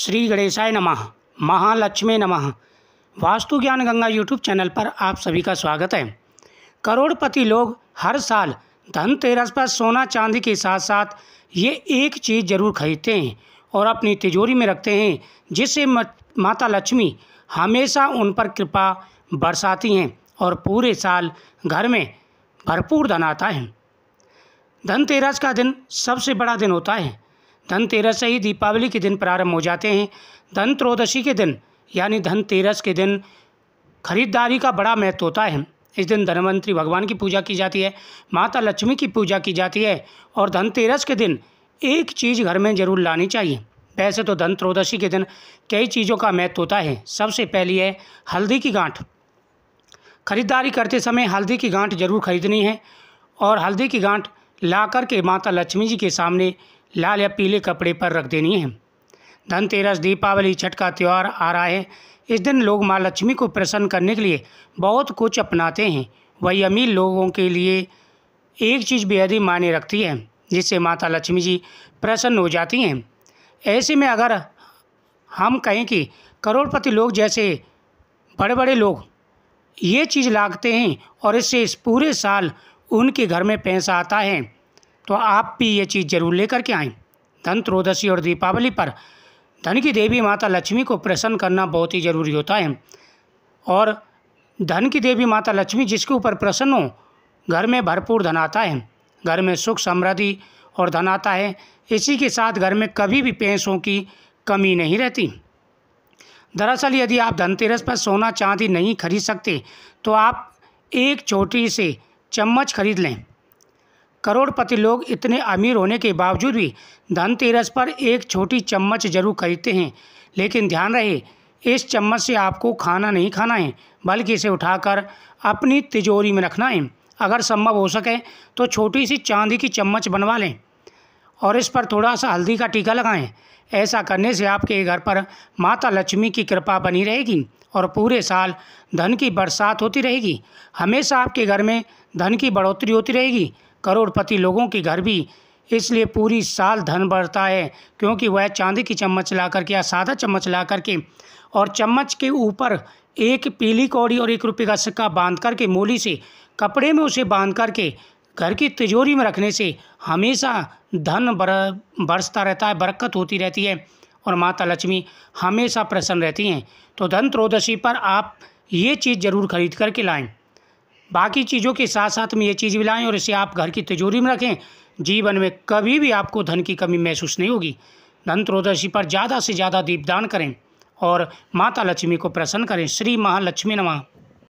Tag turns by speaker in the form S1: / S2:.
S1: श्री गणेशाय नमः महालक्ष्मी नमः वास्तु ज्ञान गंगा यूट्यूब चैनल पर आप सभी का स्वागत है करोड़पति लोग हर साल धनतेरस पर सोना चांदी के साथ साथ ये एक चीज़ जरूर खरीदते हैं और अपनी तिजोरी में रखते हैं जिससे माता लक्ष्मी हमेशा उन पर कृपा बरसाती हैं और पूरे साल घर में भरपूर धन आता है धनतेरस का दिन सबसे बड़ा दिन होता है धनतेरस से ही दीपावली के दिन प्रारंभ हो जाते हैं धन त्रोदशी के दिन यानी धनतेरस के दिन खरीदारी का बड़ा महत्व होता है इस दिन धनवंतरी भगवान की पूजा की जाती है माता लक्ष्मी की पूजा की जाती है और धनतेरस के दिन एक चीज़ घर में जरूर लानी चाहिए वैसे तो धन त्रोदशी के दिन कई चीज़ों का महत्व होता है सबसे पहली है हल्दी की गांठ खरीदारी करते समय हल्दी की गांठ जरूर खरीदनी है और हल्दी की गांठ ला करके माता लक्ष्मी जी के सामने लाल या पीले कपड़े पर रख देनी है धनतेरस दीपावली छठ का त्यौहार आ रहा है इस दिन लोग माँ लक्ष्मी को प्रसन्न करने के लिए बहुत कुछ अपनाते हैं वही अमीर लोगों के लिए एक चीज़ बेहद ही मायने रखती है जिससे माता लक्ष्मी जी प्रसन्न हो जाती हैं ऐसे में अगर हम कहें कि करोड़पति लोग जैसे बड़े बड़े लोग ये चीज़ लागते हैं और इससे इस पूरे साल उनके घर में पैसा आता है तो आप भी ये चीज़ जरूर लेकर के आएँ धन त्रोदशी और दीपावली पर धन की देवी माता लक्ष्मी को प्रसन्न करना बहुत ही ज़रूरी होता है और धन की देवी माता लक्ष्मी जिसके ऊपर प्रसन्न हो घर में भरपूर धन आता है घर में सुख समृद्धि और धन आता है इसी के साथ घर में कभी भी पैसों की कमी नहीं रहती दरअसल यदि आप धनतेरस पर सोना चांदी नहीं खरीद सकते तो आप एक छोटी से चम्मच खरीद लें करोड़पति लोग इतने अमीर होने के बावजूद भी धनतेरस पर एक छोटी चम्मच जरूर खरीदते हैं लेकिन ध्यान रहे इस चम्मच से आपको खाना नहीं खाना है बल्कि इसे उठाकर अपनी तिजोरी में रखना है अगर संभव हो सके तो छोटी सी चांदी की चम्मच बनवा लें और इस पर थोड़ा सा हल्दी का टीका लगाएं ऐसा करने से आपके घर पर माता लक्ष्मी की कृपा बनी रहेगी और पूरे साल धन की बरसात होती रहेगी हमेशा आपके घर में धन की बढ़ोतरी होती रहेगी करोड़पति लोगों के घर भी इसलिए पूरी साल धन बढ़ता है क्योंकि वह चांदी की चम्मच ला करके या सादा चम्मच ला करके और चम्मच के ऊपर एक पीली कौड़ी और एक रुपये का सिक्का बांध करके मूली से कपड़े में उसे बांध करके घर की तिजोरी में रखने से हमेशा धन बर बरसता रहता है बरकत होती रहती है और माता लक्ष्मी हमेशा प्रसन्न रहती हैं तो धन त्रोदशी पर आप ये चीज़ ज़रूर खरीद करके लाएँ बाकी चीज़ों के साथ साथ में ये चीज़ भी लाएँ और इसे आप घर की तिजोरी में रखें जीवन में कभी भी आपको धन की कमी महसूस नहीं होगी धनत्रोदशी पर ज़्यादा से ज़्यादा दीपदान करें और माता लक्ष्मी को प्रसन्न करें श्री महालक्ष्मी नमः